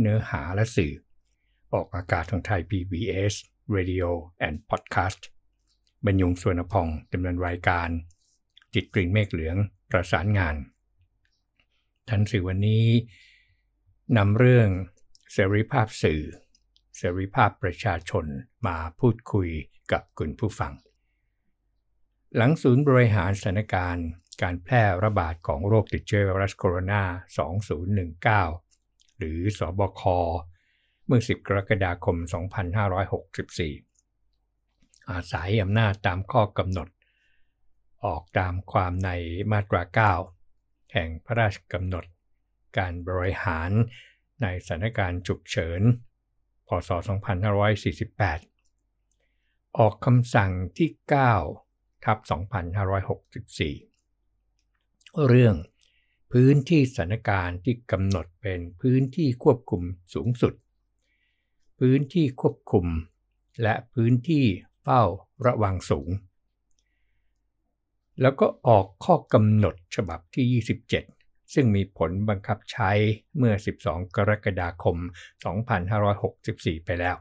เนื้อหาและสื่อ ออกอากาศทางไทย PBS Radio and Podcast บรรยงสวนพองดำเนินรายการ จิตกรีนเมฆเหลืองประสานงาน ทันสื่อวันนี้นำเรื่องเสรีภาพสื่อเสรีภาพประชาชนมาพูดคุยกับคุณผู้ฟัง หลังศูนย์บริหารสถานการณ์การแพร่ระบาดของโรคติดเชื้อไวรัสโคโรนา2019หรือสอบค เมื่อ 10กรกฎาคม 2564 อาศัยอำนาจตามข้อกำหนด ออกตามความในมาตรา 9 แห่งพระราชกำหนด การบริหารในสถานการณ์ฉุกเฉินพศ 2548 ออกคำสั่งที่9ทับ2564 เรื่องพื้นที่สถานการณ์ที่กำหนดเป็นพื้นที่ควบคุมสูงสุด พื้นที่ควบคุม และพื้นที่เฝ้าระวังสูง แล้วก็ออกข้อกำหนดฉบับที่ 27 ซึ่งมีผลบังคับใช้เมื่อ 12 กรกฎาคม 2564 ไปแล้ว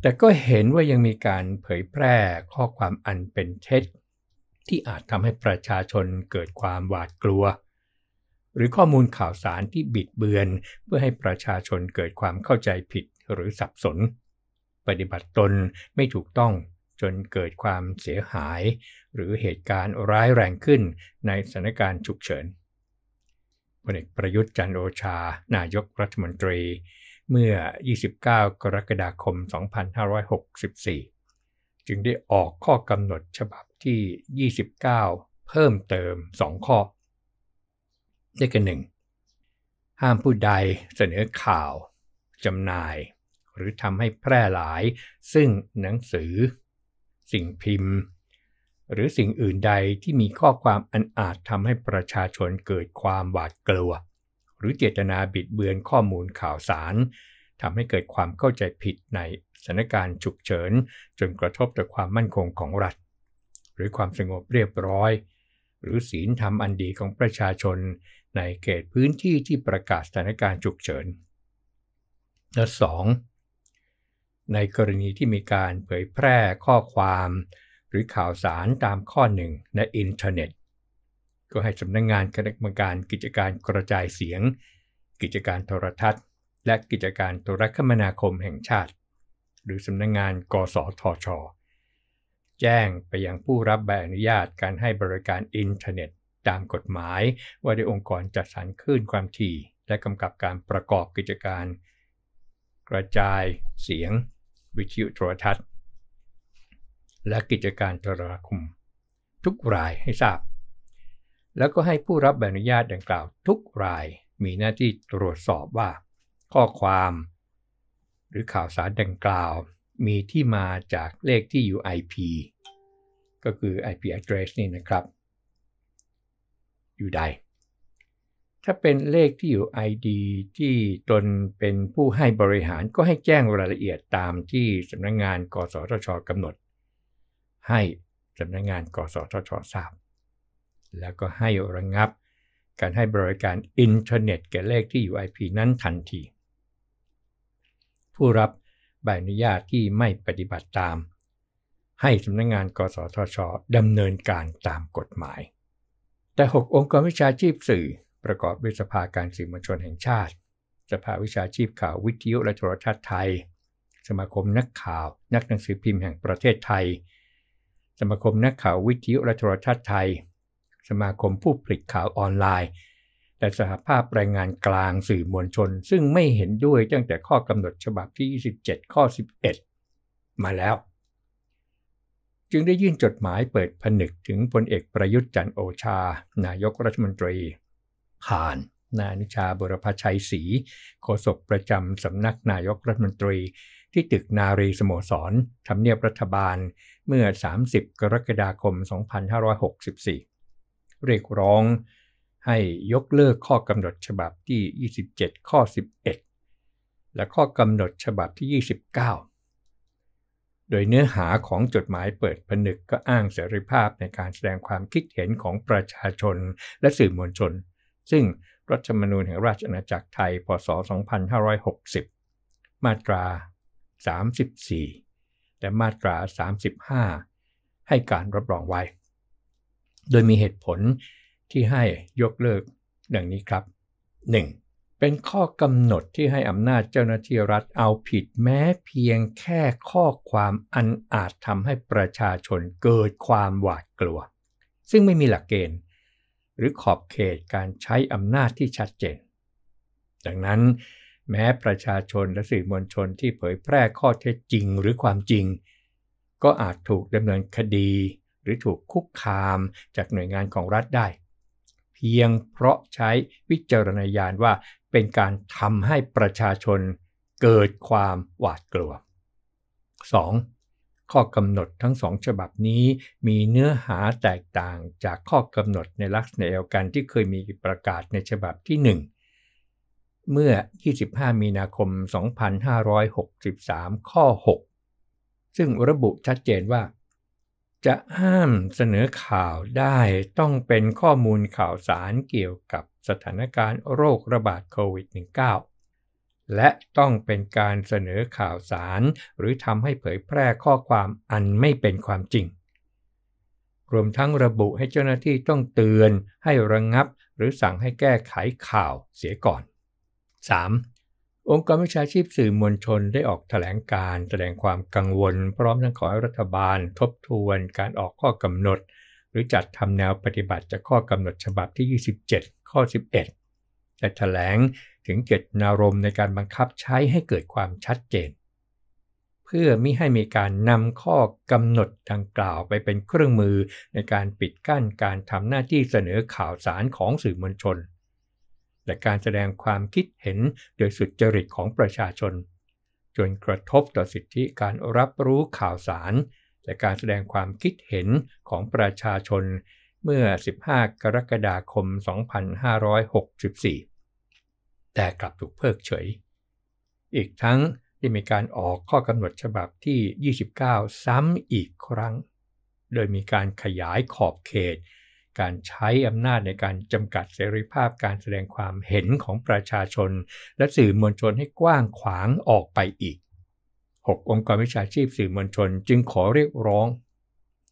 แต่ก็เห็นว่ายังมีการเผยแพร่ข้อความอันเป็นเท็จ ที่อาจทำให้ประชาชนเกิดความหวาดกลัวหรือข้อมูลข่าวสารที่บิดเบือนเพื่อให้ประชาชนเกิดความเข้าใจผิดหรือสับสน ปฏิบัติตนไม่ถูกต้องจนเกิดความเสียหาย หรือเหตุการณ์ร้ายแรงขึ้นในสถานการณ์ฉุกเฉินพลเอกประยุทธ์จันโอชา นายกรัฐมนตรีเมื่อ 29 กรกฎาคม 2564 จึงได้ออกข้อกำหนดฉบับที่ 29 เพิ่มเติม 2 ข้อได้แก่หนึ่งห้ามผู้ใดเสนอข่าวจำหน่าย หรือทำให้แพร่หลายซึ่งหนังสือ สิ่งพิมพ์ หรือสิ่งอื่นใดที่มีข้อความอันอาจทำให้ประชาชนเกิดความหวาดกลัว หรือเจตนาบิดเบือนข้อมูลข่าวสารทำให้เกิดความเข้าใจผิดในสถานการณ์ฉุกเฉิน จนกระทบต่อความมั่นคงของรัฐ หรือความสงบเรียบร้อย หรือศีลธรรมอันดีของประชาชนในเขตพื้นที่ที่ประกาศสถานการณ์ฉุกเฉิน และสองในกรณีที่มีการเผยแพร่ข้อความ หรือข่าวสารตามข้อหนึ่งในอินเทอร์เน็ต ก็ให้สำนักงงานคณะกรรมการกิจการกระจายเสียง กิจการโทรทัศน์ และกิจการโทรคมนาคมแห่งชาติ หรือสำนักงงาน กสทช แจ้งไปยังผู้รับใบอนุญาตการให้บริการอินเทอร์เน็ตตามกฎหมายว่าด้วยองค์กรจัดสรรคลื่นความถี่ และกำกับการประกอบกิจการ กระจายเสียง วิทยุโทรทัศน์ และกิจการโทรคมทุกรายให้ทราบ แล้วก็ให้ผู้รับใบอนุญาตดังกล่าวทุกราย มีหน้าที่ตรวจสอบว่า ข้อความ หรือข่าวสารดังกล่าว มีที่มาจากเลขที่อยู่ IP ก็คือ IP address นี่นะครับอยู่ใด ถ้าเป็นเลขที่อยู่ ID ที่ตนเป็นผู้ให้บริหารก็ให้แจ้งรายละเอียดตามที่สำนักงงานกสทชกำหนด ให้สำนักงงานกสทชทราบ แล้วก็ให้ระงงับการให้บริการอินเทอร์เน็ตแก่เลขที่อยู่ IP นั้นทันที ผู้รับใบอนุญาตที่ไม่ปฏิบัติตาม ให้สำนักงงานกสทชดำเนินการตามกฎหมายแต่ 6 องค์กรวิชาชีพสื่อประกอบด้วยสภาการสื่อมวลชนแห่งชาติ สภาวิชาชีพข่าววิทยุและโทรทัศน์ไทย สมาคมนักข่าวนักหนังสือพิมพ์แห่งประเทศไทย สมาคมนักข่าววิทยุและโทรทัศน์ไทยสมาคมผู้ผลิตข่าวออนไลน์และสหภาพแรงงานกลางสื่อมวลชนซึ่งไม่เห็นด้วยตั้งแต่ข้อกำหนดฉบับที่ 27ข้อ11มาแล้วจึงได้ยื่นจดหมายเปิดผนึกถึงพลเอกประยุทธ์จันโอชา นายกรัฐมนตรีผ่าน นายนุชาบุรพชัยศรีโฆษกประจำสำนักนายกรัฐมนตรีที่ตึกนารีสโมสรทำเนียบรัฐบาลเมื่อ 30 กรกฎาคม 2564 เรียกร้องให้ยกเลิกข้อกำหนดฉบับที่ 27 ข้อ 11 และข้อกำหนดฉบับที่ 29โดยเนื้อหาของจดหมายเปิดผนึกก็อ้างเสรีภาพในการแสดงความคิดเห็นของประชาชนและสื่อมวลชน ซึ่งรัฐธรรมนูญแห่งราชอาณาจักรไทย พศ 2560 มาตรา 34และมาตรา 35 ให้การรับรองไว้ โดยมีเหตุผลที่ให้ยกเลิก ดังนี้ครับ 1. เป็นข้อกำหนดที่ให้อำนาจเจ้าหน้าที่รัฐเอาผิดแม้เพียงแค่ข้อความอันอาจ ทำให้ประชาชนเกิดความหวาดกลัว ซึ่งไม่มีหลักเกณฑ์ หรือขอบเขตการใช้อำนาจที่ชัดเจนดังนั้นแม้ประชาชนและสื่อมวลชนที่เผยแพร่ข้อเท็จจริงหรือความจริง ก็อาจถูกดำเนินคดีหรือถูกคุกคามจากหน่วยงานของรัฐได้ เพียงเพราะใช้วิจารณญาณว่าเป็นการทำให้ประชาชนเกิดความหวาดกลัว 2. ข้อกำหนดทั้งสองฉบับนี้มีเนื้อหาแตกต่างจากข้อกำหนดในลักษณะเดียวกันที่เคยมีประกาศในฉบับที่ 1 เมื่อ 25 มีนาคม 2563 ข้อ 6 ซึ่งระบุชัดเจนว่า จะห้ามเสนอข่าวได้ต้องเป็นข้อมูลข่าวสารเกี่ยวกับสถานการณ์โรคระบาดโควิด -19 และต้องเป็นการเสนอข่าวสาร หรือทำให้เผยแพร่ข้อความอันไม่เป็นความจริง รวมทั้งระบุให้เจ้าหน้าที่ต้องเตือนให้ระงงับ หรือสั่งให้แก้ไขข่าวเสียก่อน 3. องค์กรวิชาชีพสื่อมวลชนได้ออกถแถลงการแสดงความกังวลพร้อมทั้งขอให้รัฐบาลทบทวนการออกข้อกำหนด หรือจัดทำแนวปฏิบัติจากข้อกำหนดฉบับที่ข้อ 11จะแถลงถึงเจตนารมณ์ในการบังคับใช้ให้เกิดความชัดเจน เพื่อมิให้มีการนำข้อกำหนดดังกล่าวไปเป็นเครื่องมือในการปิดกั้นการทำหน้าที่เสนอข่าวสารของสื่อมวลชน และการแสดงความคิดเห็นโดยสุจริตของประชาชน จนกระทบต่อสิทธิการรับรู้ข่าวสาร และการแสดงความคิดเห็นของประชาชนเมื่อ 15 กรกฎาคม 2564 แต่กลับถูกเพิกเฉย อีกทั้งได้มีการออกข้อกำหนดฉบับที่ 29 ซ้ำอีกครั้ง โดยมีการขยายขอบเขต การใช้อำนาจในการจำกัดเสรีภาพการแสดงความเห็นของประชาชนและสื่อมวลชนให้กว้างขวางออกไปอีก 6 องค์กรวิชาชีพสื่อมวลชนจึงขอเรียกร้อง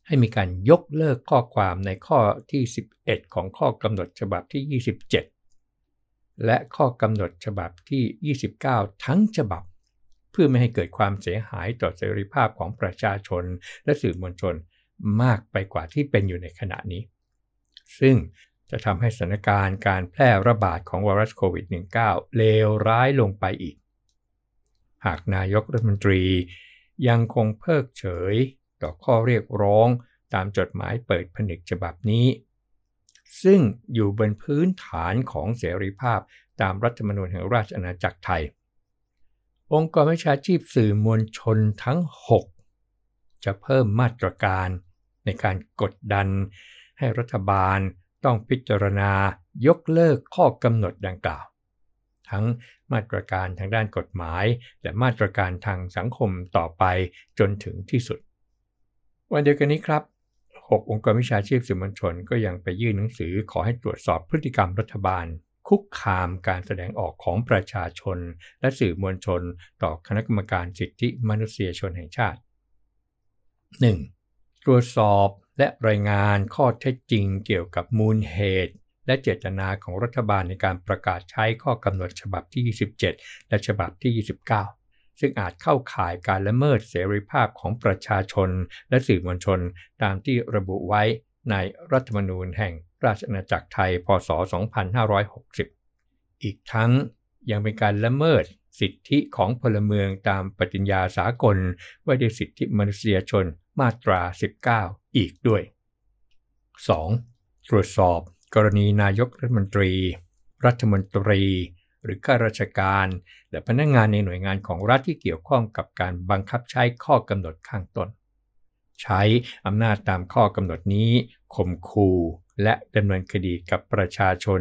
ให้มีการยกเลิกข้อความในข้อที่ 11 ของข้อกำหนดฉบับที่ 27 และข้อกำหนดฉบับที่ 29 ทั้งฉบับ เพื่อไม่ให้เกิดความเสียหายต่อเสรีภาพของประชาชนและสื่อมวลชนมากไปกว่าที่เป็นอยู่ในขณะนี้ซึ่งจะทำให้สถานการณ์การแพร่ระบาดของไวรัสโควิด -19 เลวร้ายลงไปอีก หากนายกรัฐมนตรียังคงเพิกเฉยต่อข้อเรียกร้องตามจดหมายเปิดผนึกฉบับนี้ ซึ่งอยู่บนพื้นฐานของเสรีภาพตามรัฐธรรมนูญแห่งราชอาณาจักรไทย องค์กรวิชาชีพสื่อมวลชนทั้ง 6จะเพิ่มมาตรการในการกดดัน ให้รัฐบาลต้องพิจารณายกเลิกข้อกำหนดดังกล่าว ทั้งมาตรการทางด้านกฎหมายและมาตรการทางสังคมต่อไปจนถึงที่สุดวันเดียวกันนี้ครับ 6 องค์กรวิชาชีพสื่อมวลชนก็ยังไปยื่นหนังสือขอให้ตรวจสอบพฤติกรรมรัฐบาล คุกคามการแสดงออกของประชาชน และสื่อมวลชน ต่อคณะกรรมการสิทธิมนุษยชนแห่งชาติ 1. ตรวจสอบและรายงานข้อเท็จจริงเกี่ยวกับมูลเหตุ และเจตนาของรัฐบาลในการประกาศใช้ข้อกำหนดฉบับที่ 27 และฉบับที่ 29ซึ่งอาจเข้าข่ายการละเมิดเสรีภาพของประชาชนและสื่อมวลชนตามที่ระบุไว้ในรัฐธรรมนูญแห่งราชอาณาจักรไทย พศ 2560 อีกทั้งยังเป็นการละเมิดสิทธิของพลเมืองตามปฏิญญาสากล ว่าด้วยสิทธิมนุษยชนมาตรา 19 อีกด้วย 2. ตรวจสอบกรณีนายกรัฐมนตรี รัฐมนตรีหรือข้าราชการและพนักงงานในหน่วยงานของรัฐที่เกี่ยวข้องกับการบังคับใช้ข้อกำหนดข้างต้นใช้อำนาจตามข้อกำหนดนี้ข่มขู่และดำเนินคดีกับประชาชน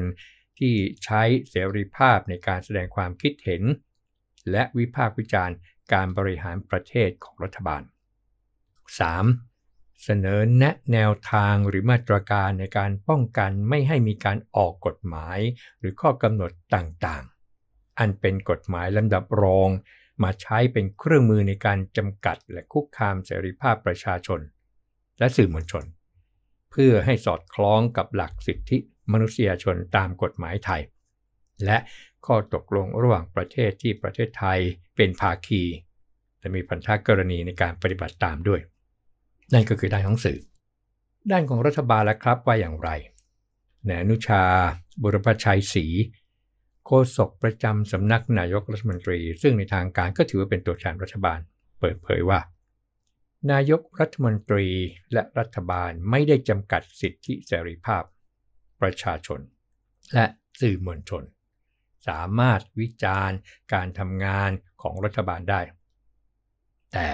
ที่ใช้เสรีภาพในการแสดงความคิดเห็น และวิพากษ์วิจารณ์การบริหารประเทศของรัฐบาล 3. เสนอแนะแนวทางหรือมาตรการในการป้องกันไม่ให้มีการออกกฎหมายหรือข้อกำหนดต่างอันเป็นกฎหมายลำดับรอง มาใช้เป็นเครื่องมือในการจำกัดและคุกคามเสรีภาพประชาชน และสื่อมวลชน เพื่อให้สอดคล้องกับหลักสิทธิมนุษยชนตามกฎหมายไทย และข้อตกลงระหว่างประเทศที่ประเทศไทยเป็นภาคีแะมีพันธะกรณีในการปฏิบัติตามด้วยนั่นก็คือด้านของสื่อด้านของรัฐบาลแล้วครับว่าอย่างไรแหนนุชา บุรพชัยศรีโฆษกประจำสำนักนายกรัฐมนตรี ซึ่งในทางการก็ถือว่าเป็นตัวแทนรัฐบาล เปิดเผยว่า นายกรัฐมนตรีและรัฐบาลไม่ได้จำกัดสิทธิเสรีภาพ ประชาชน และสื่อมวลชน สามารถวิจารณ์การทำงานของรัฐบาลได้ แต่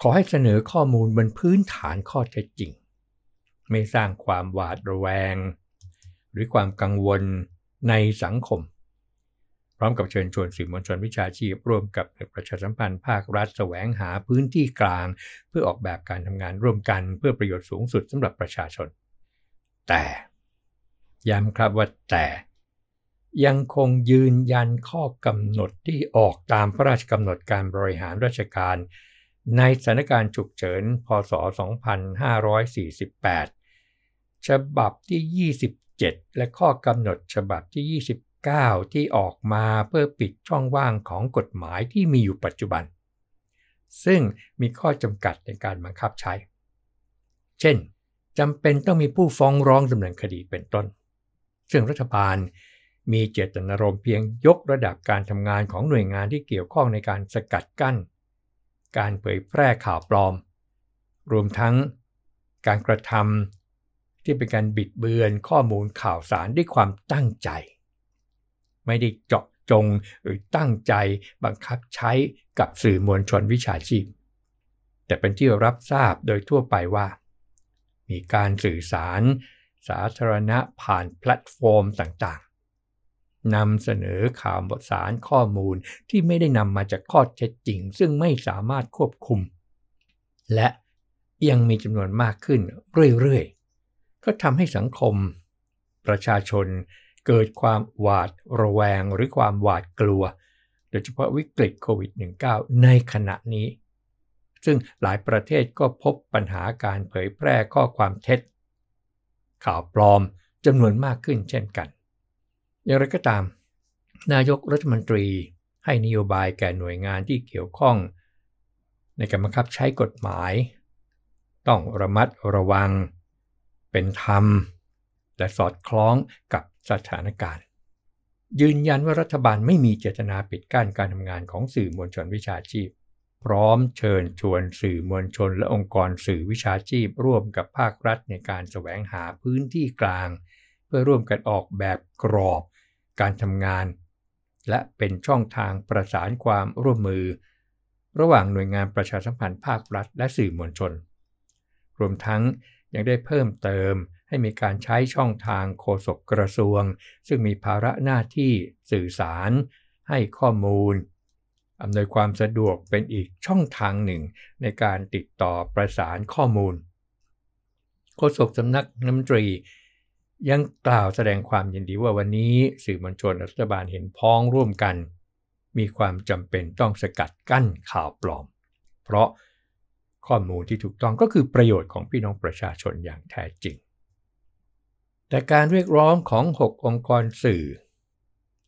ขอให้เสนอข้อมูลบนพื้นฐานข้อเท็จจริง ไม่สร้างความหวาดระแวง หรือความกังวลในสังคมพร้อมกับเชิญชวนสื่อมวลชนวิชาชีพร่วมกับประชาสัมพันธ์ภาครัฐแสวงหาพื้นที่กลาง เพื่อออกแบบการทำงานร่วมกันเพื่อประโยชน์สูงสุดสำหรับประชาชน แต่ย้ำครับว่าแต่ ยังคงยืนยันข้อกำหนดที่ออกตามพระราชกำหนดการบริหารราชการ ในสถานการณ์ฉุกเฉินพศ 2548 ฉบับที่ 27 และข้อกำหนดฉบับที่9ที่ออกมาเพื่อปิดช่องว่างของกฎหมายที่มีอยู่ปัจจุบัน ซึ่งมีข้อจำกัดในการบังคับใช้ เช่นจำเป็นต้องมีผู้ฟ้องร้องดำเนินคดีเป็นต้น ซึ่งรัฐบาลมีเจตนารมณ์เพียงยกระดับการทำงานของหน่วยงานที่เกี่ยวข้องในการสกัดกั้น การเผยแพร่ข่าวปลอม รวมทั้งการกระทำที่เป็นการบิดเบือนข้อมูลข่าวสารด้วยความตั้งใจไม่ได้เจาะจงหรือตั้งใจบังคับใช้กับสื่อมวลชนวิชาชีพ แต่เป็นที่รับทราบโดยทั่วไปว่า มีการสื่อสาร สาธารณะผ่านแพลตฟอร์มต่างๆนำเสนอข่าวบทสารข้อมูลที่ไม่ได้นำมาจากข้อเท็จจริงซึ่งไม่สามารถควบคุม และยังมีจำนวนมากขึ้นเรื่อยๆก็ทำให้สังคม ประชาชนเกิดความหวาดระแวงหรือความหวาดกลัว โดยเฉพาะวิกฤตโควิด -19 ในขณะนี้ ซึ่งหลายประเทศก็พบปัญหาการเผยแพร่ข้อความเท็จ ข่าวปลอมจำนวนมากขึ้นเช่นกัน อย่างไรก็ตาม นายกรัฐมนตรีให้นโยบายแก่หน่วยงานที่เกี่ยวข้อง ในการบังคับใช้กฎหมาย ต้องระมัดระวัง เป็นธรรม และสอดคล้องกับสถานการณ์ ยืนยันว่ารัฐบาลไม่มีเจตนาปิดกั้นการทำงานของสื่อมวลชนวิชาชีพ พร้อมเชิญชวน สื่อมวลชนและองค์กรสื่อวิชาชีพ ร่วมกับภาครัฐในการแสวงหาพื้นที่กลาง เพื่อร่วมกันออกแบบกรอบการทำงาน และเป็นช่องทางประสานความร่วมมือ ระหว่างหน่วยงานประชาสัมพันธ์ภาครัฐ และสื่อมวลชน รวมทั้งยังได้เพิ่มเติมให้มีการใช้ช่องทางโฆษกกระทรวง ซึ่งมีภาระหน้าที่ สื่อสารให้ข้อมูลอำนวยความสะดวกเป็นอีกช่องทางหนึ่งในการติดต่อประสานข้อมูล โฆษกสำนักน้ำตรี ยังกล่าวแสดงความยินดีว่าวันนี้ สื่อมวลชนรัฐบาลเห็นพ้องร่วมกัน มีความจำเป็นต้องสกัดกั้นข่าวปลอม เพราะข้อมูลที่ถูกต้องก็คือประโยชน์ของพี่น้องประชาชนอย่างแท้จริงแต่การเรียกร้องของ 6 องค์กรสื่อ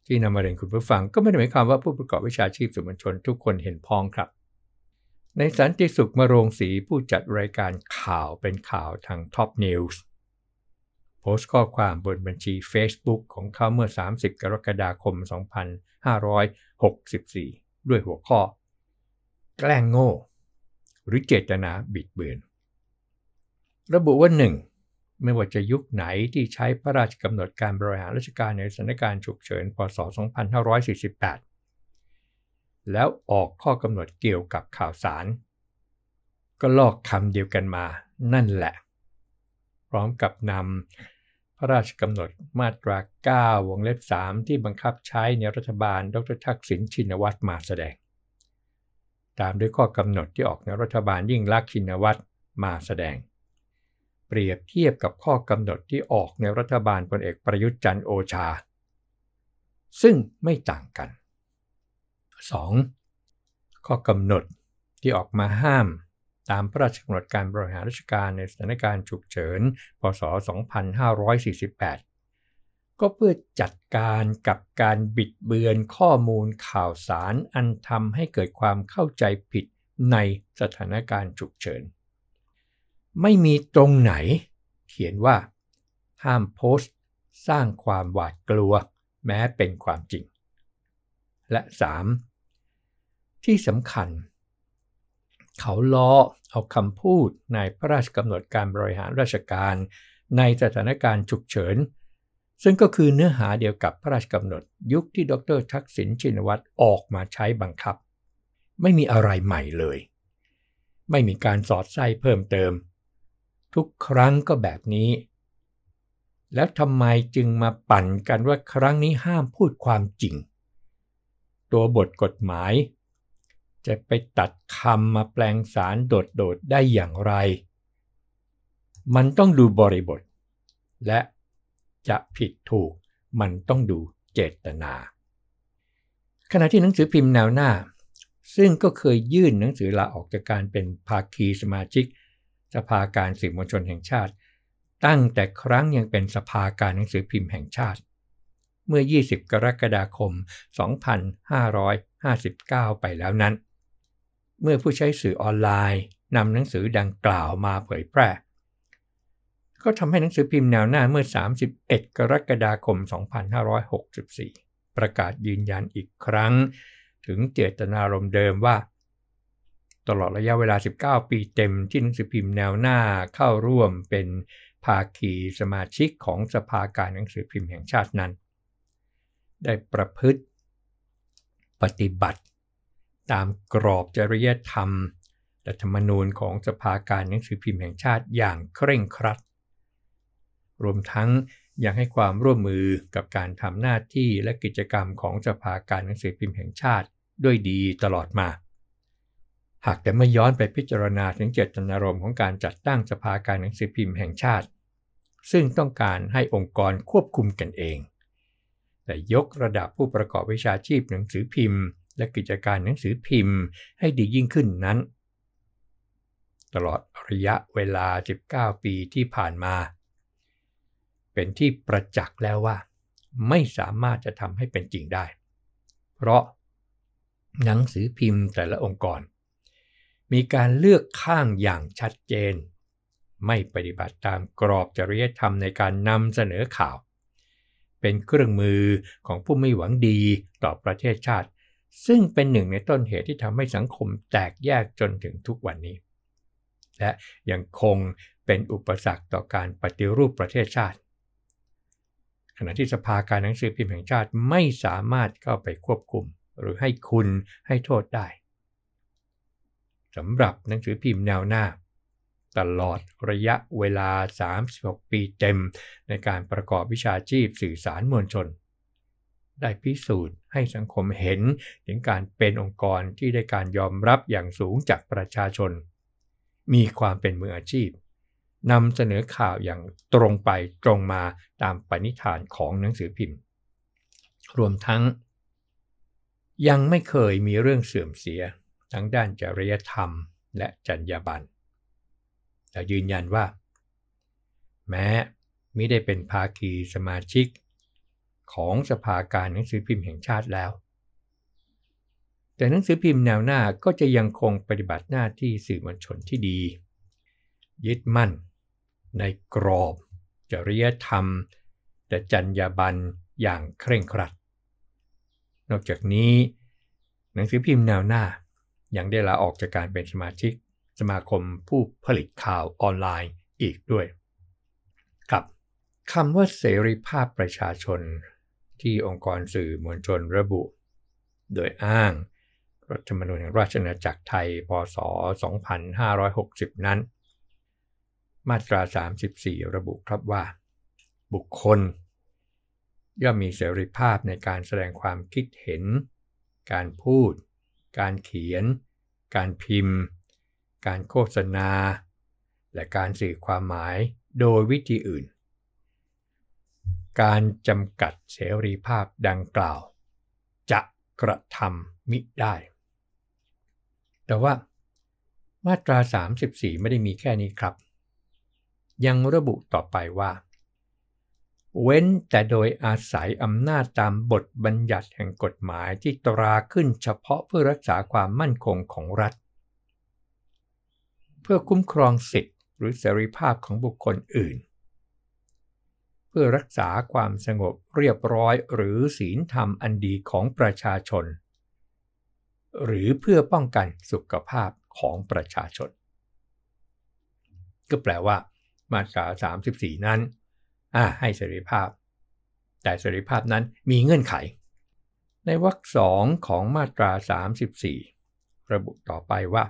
ที่นำมาเรียนคุณผู้ฟังก็ไม่ได้หมายความว่าผู้ประกอบวิชาชีพสื่อมวลชนทุกคนเห็นพ้องครับ ในสันติสุขมโรงศรีผู้จัดรายการข่าวเป็นข่าวทางท็อปนิวส์โพสต์ข้อความบนบัญชี Facebook ของเขาเมื่อ 30 กรกฎาคม 2564 ด้วยหัวข้อ แกล้งโง่หรือเจตนาบิดเบือน ระบุว่า1ไม่ว่าจะยุคไหนที่ใช้พระราชกำหนดการบริหารราชการในสถานการณ์ฉุกเฉินพศ2548 แล้วออกข้อกำหนดเกี่ยวกับข่าวสาร ก็ลอกคำเดียวกันมานั่นแหละ พร้อมกับนำพระราชกำหนดมาตรา 9 วงเล็บ 3 ที่บังคับใช้ในรัฐบาล ดร ทักษิณ ชินวัตร มาแสดง ตามด้วยข้อกำหนดที่ออกในรัฐบาลยิ่งลักษณ์ชินวัตรมาแสดงเปรียบเทียบกับข้อกำหนดที่ออกในรัฐบาลพลเอกประยุทธ์จันโอชา ซึ่งไม่ต่างกัน 2. ข้อกำหนดที่ออกมาห้ามตามพระราชกำหนดการบริหารราชการในสถานการณ์ฉุกเฉินพศ 2548 ก็เพื่อจัดการกับการบิดเบือนข้อมูลข่าวสารอันทำให้เกิดความเข้าใจผิดในสถานการณ์ฉุกเฉินไม่มีตรงไหน เขียนว่า ห้ามโพสต์ สร้างความหวาดกลัวแม้เป็นความจริง และ 3. ที่สำคัญ เขาล้อเอาคำพูดในพระราชกำหนดการบริหารราชการในสถานการณ์ฉุกเฉิน ซึ่งก็คือเนื้อหาเดียวกับพระราชกำหนดยุคที่ดร ทักษิณชินวัตรออกมาใช้บังคับ ไม่มีอะไรใหม่เลย ไม่มีการสอดไส้เพิ่มเติมทุกครั้งก็แบบนี้ แล้วทำไมจึงมาปั่นกันว่าครั้งนี้ห้ามพูดความจริง ตัวบทกฎหมาย จะไปตัดคำมาแปลงสารโดดๆได้อย่างไร มันต้องดูบริบท และจะผิดถูกมันต้องดูเจตนา ขณะที่หนังสือพิมพ์แนวหน้า ซึ่งก็เคยยื่นหนังสือลาออกจากการเป็นภาคีสมาชิกสภาการสื่อมวลชนแห่งชาติ ตั้งแต่ครั้งยังเป็นสภาการหนังสือพิมพ์แห่งชาติ เมื่อ 20 กรกฎาคม 2559 ไปแล้วนั้น เมื่อผู้ใช้สื่อออนไลน์นำหนังสือดังกล่าวมาเผยแพร่ ก็ทำให้หนังสือพิมพ์แนวหน้าเมื่อ 31 กรกฎาคม 2564 ประกาศยืนยันอีกครั้ง ถึงเจตนารมณ์เดิมว่าตลอดระยะเวลา 19 ปีเต็มที่หนังสือพิมพ์แนวหน้าเข้าร่วมเป็นภาคีสมาชิกของสภาการหนังสือพิมพ์แห่งชาตินั้น ได้ประพฤติ ปฏิบัติ ตามกรอบจริยธรรมรัฐธรรมนูญของสภาการหนังสือพิมพ์แห่งชาติอย่างเคร่งครัด รวมทั้งยังให้ความร่วมมือกับการทำหน้าที่และกิจกรรมของสภาการหนังสือพิมพ์แห่งชาติด้วยดีตลอดมาหากแต่เม่ย้อนไปพิจารณาถึงเจตนารมณ์ของการจัดตั้งสภาการหนังสือพิมพ์แห่งชาติ ซึ่งต้องการให้องค์กรควบคุมกันเอง แต่ยกระดับผู้ประกอบวิชาชีพหนังสือพิมพ์และกิจการหนังสือพิมพ์ให้ดียิ่งขึ้นนั้น ตลอดระยะเวลา 19 ปีที่ผ่านมา เป็นที่ประจักษ์แล้วว่าไม่สามารถจะทำให้เป็นจริงได้ เพราะ หนังสือพิมพ์แต่ละองค์กรมีการเลือกข้างอย่างชัดเจน ไม่ปฏิบัติตามกรอบจริยธรรมในการนำเสนอข่าว เป็นเครื่องมือของผู้ไม่หวังดีต่อประเทศชาติ ซึ่งเป็นหนึ่งในต้นเหตุที่ทำให้สังคมแตกแยกจนถึงทุกวันนี้ และยังคงเป็นอุปสรรคต่อการปฏิรูปประเทศชาติ ขณะที่สภาการหนังสือพิมพ์แห่งชาติไม่สามารถเข้าไปควบคุม หรือให้คุณให้โทษได้สำหรับหนังสือพิมพ์แนวหน้า ตลอดระยะเวลา36ปีเต็มในการประกอบวิชาชีพสื่อสารมวลชน ได้พิสูจน์ให้สังคมเห็นถึงการเป็นองค์กรที่ได้การยอมรับอย่างสูงจากประชาชน มีความเป็นมืออาชีพ นำเสนอข่าวอย่างตรงไปตรงมาตามปณิธานของหนังสือพิมพ์ รวมทั้ง ยังไม่เคยมีเรื่องเสื่อมเสียทั้งด้านจริยธรรมและจรรยาบรรณและยืนยันว่า แม้มิได้เป็นภาคีสมาชิก ของสภาการหนังสือพิมพ์แห่งชาติแล้ว แต่หนังสือพิมพ์แนวหน้าก็จะยังคงปฏิบัติหน้าที่สื่อมวลชนที่ดี ยึดมั่น ในกรอบจริยธรรมและจรรยาบรรณอย่างเคร่งครัด นอกจากนี้ หนังสือพิมพ์แนวหน้ายังได้ลาออกจากการเป็นสมาชิกสมาคมผู้ผลิตข่าวออนไลน์อีกด้วยครับคำว่าเสรีภาพประชาชนที่องค์กรสื่อมวลชนระบุ โดยอ้าง รัฐธรรมนูญแห่งราชอาณาจักรไทย พศ 2560 นั้น มาตรา 34 ระบุครับว่า บุคคล ย่อมมีเสรีภาพในการแสดงความคิดเห็นการพูดการเขียน การพิมพ์ การโฆษณา และการสื่อความหมายโดยวิธีอื่น การจำกัดเสรีภาพดังกล่าว จะกระทำมิได้ แต่ว่ามาตรา 34 ไม่ได้มีแค่นี้ครับ ยังระบุต่อไปว่าเว้นแต่โดยอาศัยอำนาจตามบทบัญญัติแห่งกฎหมายที่ตราขึ้นเฉพาะเพื่อรักษาความมั่นคงของรัฐ เพื่อคุ้มครองสิทธิหรือเสรีภาพของบุคคลอื่น เพื่อรักษาความสงบเรียบร้อยหรือศีลธรรมอันดีของประชาชน หรือเพื่อป้องกันสุขภาพของประชาชน ก็แปลว่า มาตรา34 นั้นอ่าให้เสรีภาพ แต่เสรีภาพนั้นมีเงื่อนไข ในวรรคสองของมาตรา 34 ระบุต่อไปว่า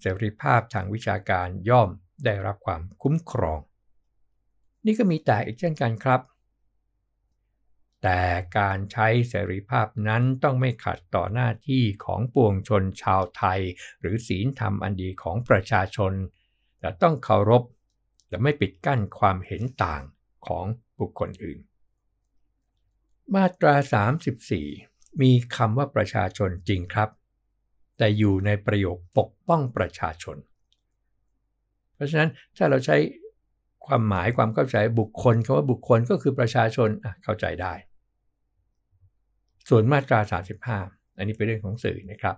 เสรีภาพทางวิชาการย่อมได้รับความคุ้มครอง นี่ก็มีแต่อีกเช่นกันครับ แต่การใช้เสรีภาพนั้นต้องไม่ขัดต่อหน้าที่ของปวงชนชาวไทย หรือศีลธรรมอันดีของประชาชนและต้องเคารพและไม่ปิดกั้นความเห็นต่างของบุคคลอื่น มาตรา 34 มีคำว่าประชาชนจริงครับ แต่อยู่ในประโยคปกป้องประชาชน เพราะฉะนั้นถ้าเราใช้ความหมายความเข้าใจบุคคลคำว่าบุคคลก็คือประชาชนเข้าใจได้ ส่วนมาตรา 35 อันนี้เป็นเรื่องของสื่อนะครับ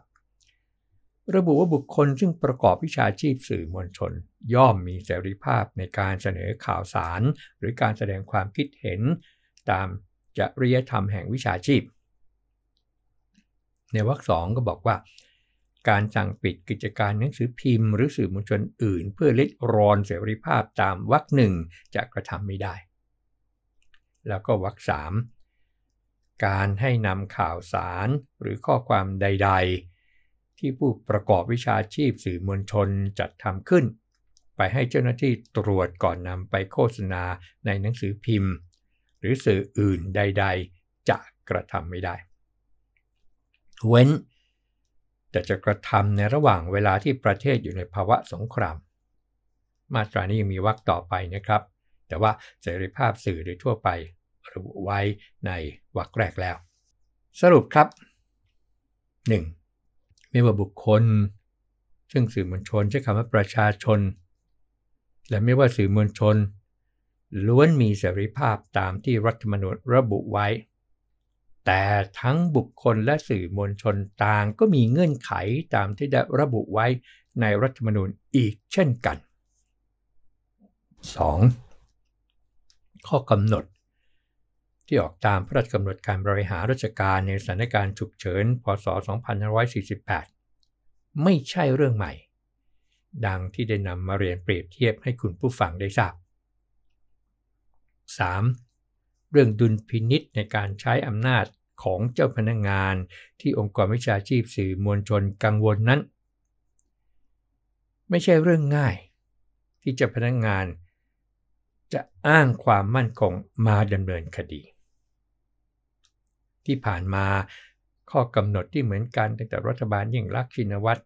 ระบุว่าบุคคลซึ่งประกอบวิชาชีพสื่อมวลชน ย่อมมีเสรีภาพในการเสนอข่าวสาร หรือการแสดงความคิดเห็นตามจริยธรรมแห่งวิชาชีพ ในวรรคสองก็บอกว่า การสั่งปิดกิจการหนังสือพิมพ์หรือสื่อมวลชนอื่น เพื่อล็ดรอนเสรีภาพตามวรรคหนึ่งจะกระทำไม่ได้ แล้วก็วรรคสามการให้นำข่าวสารหรือข้อความใด ๆที่ผู้ประกอบวิชาชีพสื่อมวลชนจัดทำขึ้น ไปให้เจ้าหน้าที่ตรวจก่อนนำไปโฆษณาในหนังสือพิมพ์ หรือสื่ออื่นใดๆ จะกระทำไม่ได้ เว้น แต่จะกระทำในระหว่างเวลาที่ประเทศอยู่ในภาวะสงคราม มาตรานี้ยังมีวรรคต่อไปนะครับ แต่ว่าเสรีภาพสื่อโดยทั่วไประบุไว้ในวรรคแรกแล้ว สรุปครับ 1. ไม่ว่าบุคคล ซึ่งสื่อมวลชนใช้คำว่าประชาชน และไม่ว่าสื่อมวลชนล้วนมีเสรีภาพตามที่รัฐธรรมนูญระบุไว้ แต่ทั้งบุคคลและสื่อมวลชนต่างก็มีเงื่อนไขตามที่ได้ระบุไว้ในรัฐธรรมนูญอีกเช่นกัน 2. ข้อกำหนดที่ออกตามพระราชกำหนดการบริหารราชการในสถานการณ์ฉุกเฉิน พศ 2548 ไม่ใช่เรื่องใหม่ ดังที่ได้นำมาเรียนเปรียบเทียบให้คุณผู้ฟังได้ทราบ 3. เรื่องดุลพินิษในการใช้อำนาจของเจ้าพนักงงานที่องค์กรวิชาชีพสื่อมวลชนกังวลนนั้น ไม่ใช่เรื่องง่าย ที่เจ้าพนักงงานจะอ้างความมั่นคงมาดำเนินคดีที่ผ่านมาข้อกำหนดที่เหมือนกัน ตั้งแต่รัฐบาลยิ่งรักชินวัตร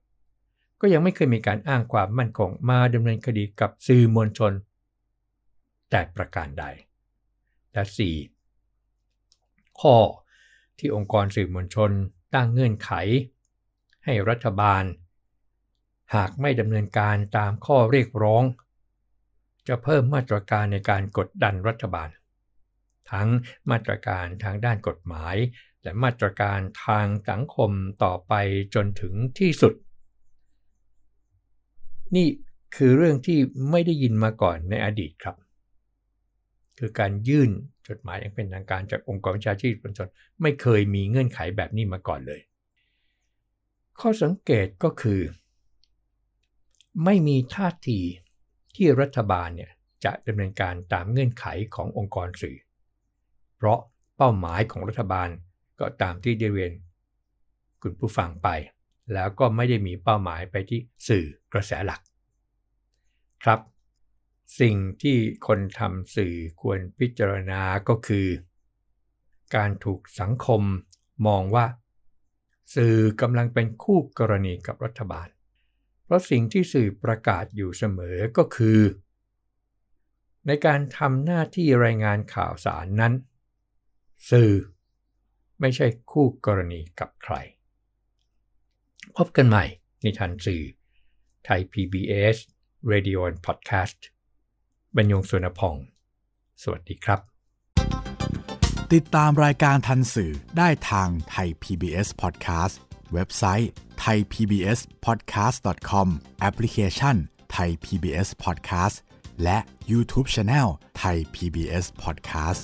ก็ยังไม่เคยมีการอ้างความมั่นคงมาดำเนินคดีกับสื่อมวลชน แต่ประการใดและ 4. ข้อ ที่องค์กรสื่อมวลชน ตั้งเงื่อนไขให้รัฐบาล หากไม่ดำเนินการตามข้อเรียกร้อง จะเพิ่มมาตรการในการกดดันรัฐบาลทั้งมาตรการทางด้านกฎหมาย และมาตรการทางสังคมต่อไปจนถึงที่สุด นี่คือเรื่องที่ไม่ได้ยินมาก่อนในอดีตครับ คือการยื่นจดหมายอย่างเป็นทางการจากองค์กรวิชาชีพประชาชนไม่เคยมีเงื่อนไขแบบนี้มาก่อนเลย ข้อสังเกตก็คือ ไม่มีท่าทีที่รัฐบาลเนี่ยจะดำเนินการตามเงื่อนไขขององค์กรสื่อเพราะเป้าหมายของรัฐบาลก็ตามที่ได้เรียนคุณผู้ฟังไป แล้วก็ไม่ได้มีเป้าหมายไปที่สื่อกระแสหลัก ครับ สิ่งที่คนทำสื่อควรพิจารณาก็คือ การถูกสังคมมองว่า สื่อกำลังเป็นคู่กรณีกับรัฐบาล เพราะสิ่งที่สื่อประกาศอยู่เสมอก็คือ ในการทำหน้าที่รายงานข่าวสารนั้นสื่อไม่ใช่คู่กรณีกับใคร พบกันใหม่ในทันสื่อไทย PBS Radio and Podcast บรรยงสวนพอง สวัสดีครับ ติดตามรายการทันสื่อได้ทางไทย PBS Podcast เว็บไซต์ thaipbspodcast.com แอปพลิเคชัน Thai PBS Podcast และ YouTube Channel Thai PBS Podcast